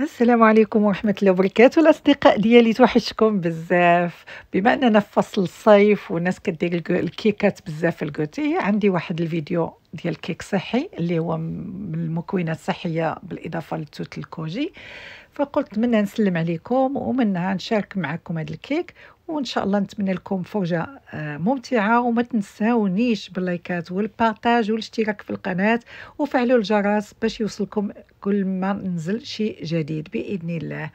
السلام عليكم ورحمة الله وبركاته الأصدقاء ديالي توحشكم بزاف بما أننا في فصل الصيف والناس كدير الكيكات بزاف الكوتي عندي واحد الفيديو ديال كيك صحي اللي هو من المكونات الصحية بالإضافة للتوت الكوجي فقلت منها نسلم عليكم ومنها نشارك معكم هذا الكيك وان شاء الله نتمنى لكم فرجه آه، ممتعه وما تنساونيش باللايكات والبارتاج والاشتراك في القناه وفعلوا الجرس باش يوصلكم كل ما ننزل شيء جديد باذن الله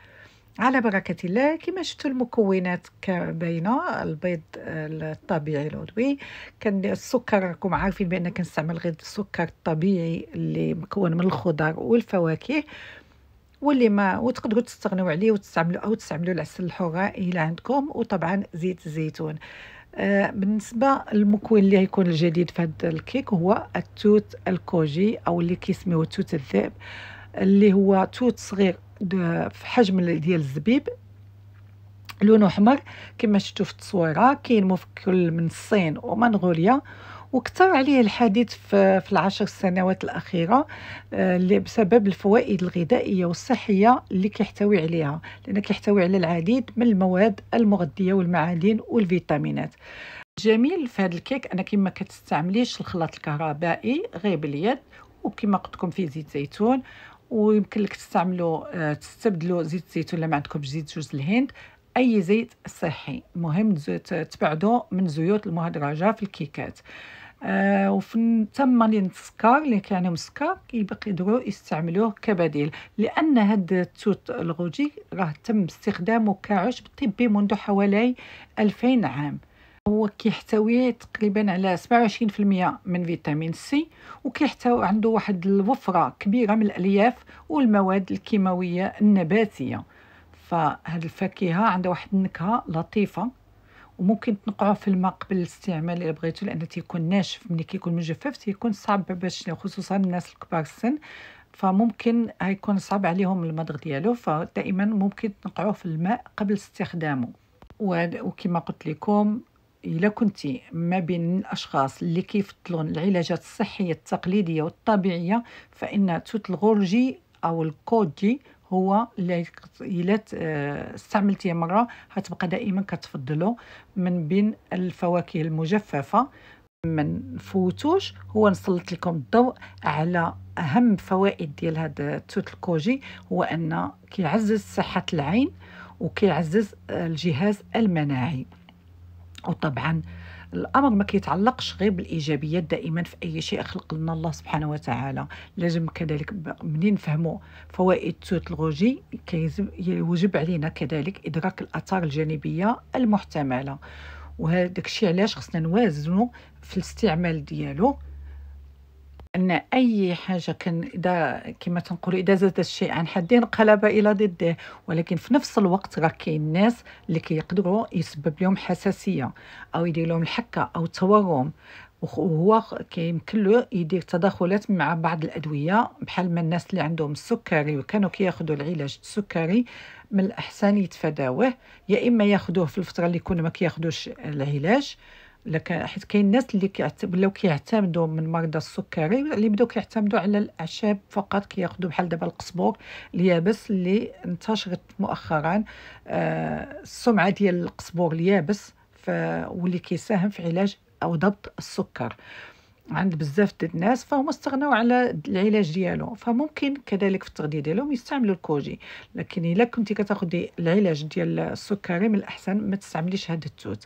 على بركة الله كما شفتوا المكونات كباينه البيض آه، الطبيعي العضوي كان السكر راكم عارفين بأن كنستعمل غير السكر الطبيعي اللي مكون من الخضر والفواكه واللي ما وتقدروا تستغنوا عليه وتستعملوا او تستعملوا العسل الحرى الى عندكم وطبعا زيت الزيتون آه، بالنسبه للمكون اللي يكون الجديد في هذا الكيك هو التوت الكوجي او اللي كيسميو توت الذئب اللي هو توت صغير في حجم ديال الزبيب لونه احمر كما شفتوا في التصويره كاين في كل من الصين ومنغوليا وكثر عليه الحديث في, في العشر سنوات الأخيرة آه، بسبب الفوائد الغذائية والصحية اللي كيحتوي عليها لأنه كيحتوي على العديد من المواد المغذية والمعادن والفيتامينات الجميل في هذا الكيك انا كما كتستعمليش الخلاط الكهربائي غير باليد وكما قلت لكم فيه زيت زيتون ويمكن لك تستعملوا آه، تستبدلوا زيت الزيتون لما عندكم زيت جوز الهند أي زيت صحي مهم تبعدو من زيوت المهدرجة في الكيكات آه وفي تما السكر اللي كيعني مسكر كيبقى يقدروا يستعملوه كبديل لان هاد التوت الغوجي راه تم استخدامه كعشب طبي منذ حوالي 2000 عام هو كيحتوي تقريبا على 27% من فيتامين سي وكيحتوي عنده واحد الوفره كبيره من الالياف والمواد الكيماويه النباتيه فهاد الفاكهه عندها واحد النكهه لطيفه وممكن تنقعوه في الماء قبل الاستعمال الا بغيتو لان تيكون ناشف ملي كيكون مجفف تيكون صعب باش خصوصا الناس الكبار السن فممكن هيكون صعب عليهم المضغ ديالو فدائما ممكن تنقعوه في الماء قبل استخدامه وكما قلت لكم الا كنتي ما بين الاشخاص اللي كيفضلون العلاجات الصحيه التقليديه والطبيعيه فان توت الغرجي او الكودجي هو الا استعملتيه مره غتبقى دائما كتفضلو من بين الفواكه المجففه من فوتوش هو نسلط لكم الضوء على اهم فوائد ديال هذا التوت الكوجي هو ان كيعزز صحه العين وكيعزز آه، الجهاز المناعي وطبعا الامر ما كيتعلقش غير بالايجابيات دائما في اي شيء خلق لنا الله سبحانه وتعالى لازم كذلك منين نفهموا فوائد التوتلوجي يوجب علينا كذلك ادراك الاثار الجانبيه المحتمله وهذاك الشيء علاش خصنا نوازنوا في الاستعمال ديالو ان اي حاجه كان اذا كما تنقولوا اذا زاد الشيء عن حد انقلب الى ضده ولكن في نفس الوقت راه كاين ناس اللي كيقدروا يسبب لهم حساسيه او يدير لهم الحكه او تورم وهو كيمكن له يدير تداخلات مع بعض الادويه بحال ما الناس اللي عندهم السكري وكانوا كياخذوا العلاج السكري من الاحسن يتفاداوه يا اما ياخذوه في الفتره اللي يكون ما كياخذوش العلاج لك حيت كاين ناس اللي ولاو كيعتمدوا من مرضى السكري اللي بداو كيعتمدوا على الاعشاب فقط كياخذوا بحال دابا القزبور اليابس اللي انتشرت مؤخرا آه السمعه ديال القزبور اليابس واللي كيساهم في علاج او ضبط السكر آه عند بزاف د الناس فهم استغناو على العلاج ديالو فممكن كذلك في التغذيه ديالهم يستعملوا الكوجي لكن الا كنتي كتاخدي العلاج ديال السكري من الاحسن ما تستعمليش هذا التوت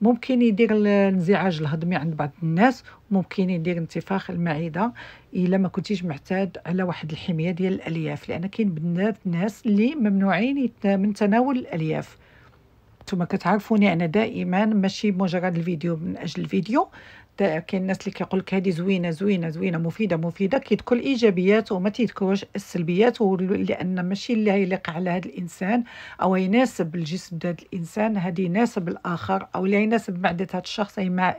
ممكن يدير الانزعاج الهضمي عند بعض الناس ممكن يدير انتفاخ المعده الا ما كنتيش معتاد على واحد الحميه ديال الالياف لان كاين بزاف الناس اللي ممنوعين من تناول الالياف نتوما كتعرفوني انا دائما ماشي مجرد الفيديو من اجل الفيديو كاين الناس اللي كيقول لك هذه زوينه زوينه زوينه مفيده مفيده كيذكر الايجابيات وما تيذكرش السلبيات لان ماشي اللي يليق على هذا الانسان او يناسب الجسم ديال الانسان هذه يناسب الاخر او لا يناسب معده هذا الشخص هي مع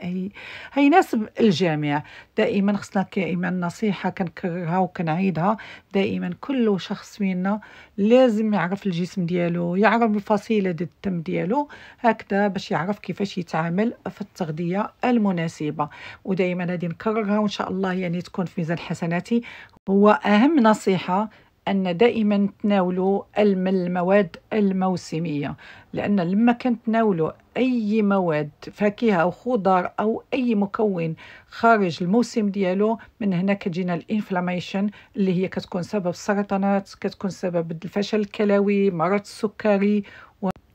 يناسب الجميع دائما خصنا دائما نصيحه كنكررها وكنعيدها دائما كل شخص منا لازم يعرف الجسم ديالو يعرف الفصيله ديال الدم ديالو هكذا باش يعرف كيفاش يتعامل في التغذيه المناسبه الصعبه ودائما غادي نكررها وان شاء الله يعني تكون في ميزان حسناتي هو اهم نصيحه ان دائما تناولوا المواد الموسميه لان لما كنتناولوا اي مواد فاكهه او خضار او اي مكون خارج الموسم ديالو من هنا كتجينا الانفلاميشن اللي هي كتكون سبب سرطانات كتكون سبب الفشل الكلوي مرض السكري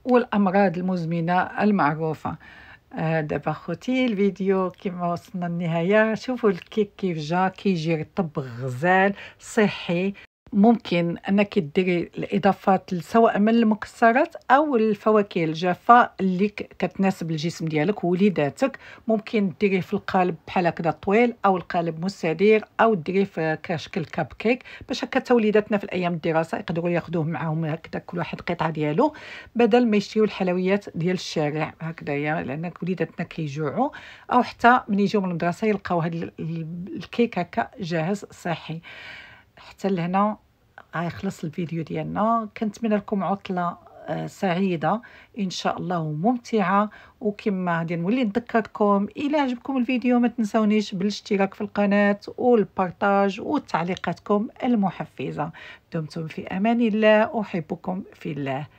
والامراض المزمنه المعروفه دابا خوتي الفيديو كما وصلنا للنهايه شوفوا الكيك كيف جا كيجي طب غزال صحي ممكن انك ديري الاضافات سواء من المكسرات او الفواكه الجافه اللي كتناسب الجسم ديالك وليداتك ممكن ديريه في القالب بحال هكذا طويل او القالب مستدير او ديريه في كشكل كاب كيك باش هكا وليداتنا في الايام الدراسه يقدروا ياخذوه معاهم هكذا كل واحد قطعه ديالو بدل ما يشريو الحلويات ديال الشارع هكذايا لان وليداتنا كيجوعوا او حتى من يجيو من المدرسه يلقاو هذا الكيك هكا جاهز صحي حتى لهنا غيخلص آه، الفيديو ديالنا كنتمنى لكم عطله آه، سعيده ان شاء الله وممتعه وكما غادي نولي نذكركم الى عجبكم الفيديو ما تنساونيش بالاشتراك في القناه والبارطاج وتعليقاتكم المحفزه دمتم في امان الله احبكم في الله